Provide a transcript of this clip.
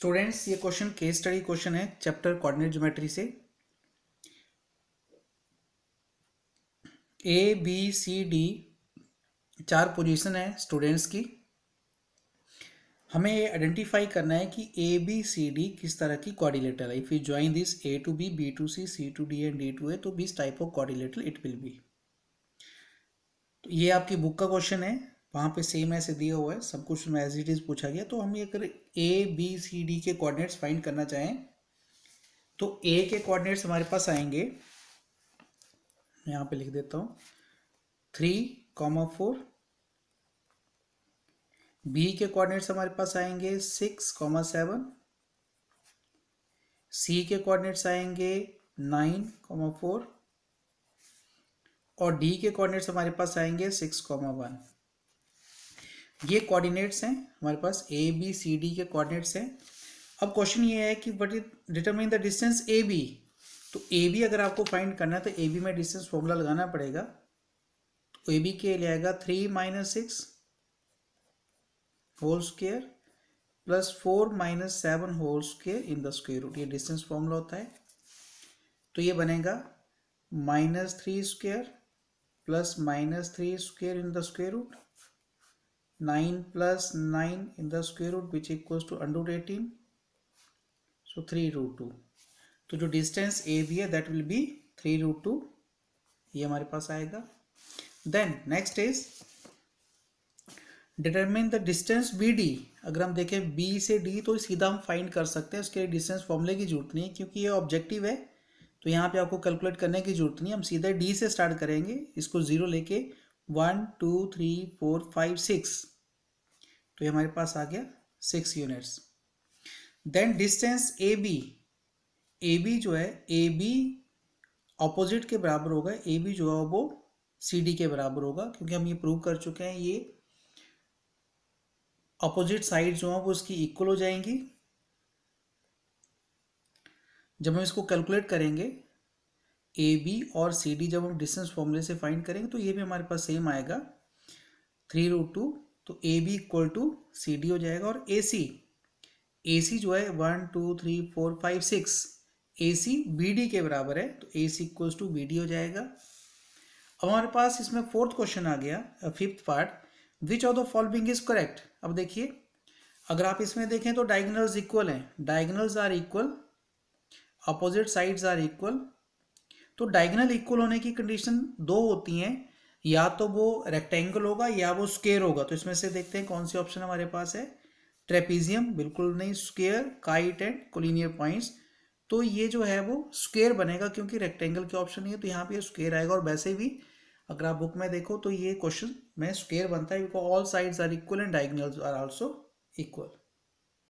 students ये question case study question है chapter coordinate geometry से ए बी सी डी चार पोजीशन है स्टूडेंट्स की हमें ये आइडेंटिफाई करना है कि ए बी सी डी किस तरह की कोऑर्डिनेटर है if you join this A to B B to C C to D and D to A तो these type of coordinator it will be तो ये आपकी बुक का क्वेश्चन है वहाँ पे सेम ऐसे दिया हुआ है सब कुछ एज इट इज़ पूछा गया तो हम ये अगर ए बी सी डी के कोऑर्डिनेट्स फाइंड करना चाहें तो ए के कोऑर्डिनेट्स हमारे पास आएंगे मैं यहाँ पे लिख देता हूँ थ्री कॉमा फोर बी के कोऑर्डिनेट्स हमारे पास आएंगे सिक्स कॉमा सेवन सी के कोऑर्डिनेट्स आएंगे नाइन कॉमा फोर और डी के कोऑर्डिनेट्स हमारे पास आएंगे सिक्स कॉमा वन ये कोऑर्डिनेट्स हैं हमारे पास ए बी सी डी के कोऑर्डिनेट्स हैं अब क्वेश्चन ये है कि but it determine the distance A B तो ए बी अगर आपको फाइंड करना है तो ए बी में डिस्टेंस फॉर्मूला लगाना पड़ेगा तो ए बी के लिए आएगा three minus six whole square plus four minus seven whole square in the square root ये डिस्टेंस फॉर्मूला होता है तो ये बनेगा minus three square plus minus three square in the square root 9 plus 9 in the square root which equals to under root 18 so 3 root 2 तो जो distance A भी है that will be three root two ये हमारे पास आएगा then next is determine the distance B D अगर हम देखें बी से डी तो सीधा हम फाइंड कर सकते हैं उसके लिए डिस्टेंस फॉर्मूले की जरूरत नहीं है क्योंकि ये ऑब्जेक्टिव है तो यहाँ पे आपको कैलकुलेट करने की जरूरत नहीं हम सीधे डी से स्टार्ट करेंगे इसको जीरो लेके one two three four five six तो ये हमारे पास आ गया six units then distance A B A B जो है ए बी ऑपोजिट के बराबर होगा ए बी जो है वो सी डी के बराबर होगा क्योंकि हम ये प्रूव कर चुके हैं ये अपोजिट साइड जो है वो इसकी इक्वल हो जाएंगी जब हम इसको कैलकुलेट करेंगे ए बी और सी डी जब हम डिस्टेंस फॉर्मूले से फाइंड करेंगे तो ये भी हमारे पास सेम आएगा थ्री रूट टू तो A B equal to C D हो जाएगा और ए सी ए सी जो है one two three four five six A C B D के बराबर है तो A C equal to B D हो जाएगा अब हमारे पास इसमें फोर्थ क्वेश्चन आ गया fifth part which of the following is correct अब देखिए अगर आप इसमें देखें तो डायगनल्स इक्वल हैं diagonals are equal opposite sides are equal तो डायगनल इक्वल होने की कंडीशन दो होती हैं या तो वो रेक्टेंगल होगा या वो स्केयर होगा तो इसमें से देखते हैं कौन सी ऑप्शन हमारे पास है ट्रेपीजियम बिल्कुल नहीं square kite and collinear points तो ये जो है वो स्केयर बनेगा क्योंकि रेक्टेंगल की ऑप्शन नहीं है तो यहाँ पे स्केयर आएगा और वैसे भी अगर आप बुक में देखो तो ये क्वेश्चन में स्केयर बनता है because all sides are equal and diagonals are also equal